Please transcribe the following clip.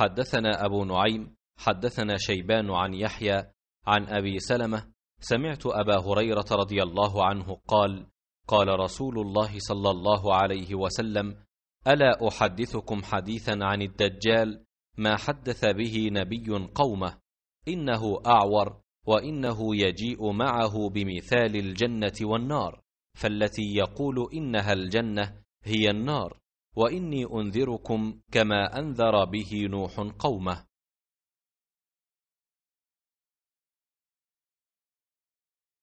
حدثنا أبو نعيم حدثنا شيبان عن يحيى عن أبي سلمة سمعت أبا هريرة رضي الله عنه قال قال رسول الله صلى الله عليه وسلم ألا أحدثكم حديثا عن الدجال ما حدث به نبي قومه إنه أعور وإنه يجيء معه بمثال الجنة والنار فالتي يقول إنها الجنة هي النار واني انذركم كما انذر به نوح قومه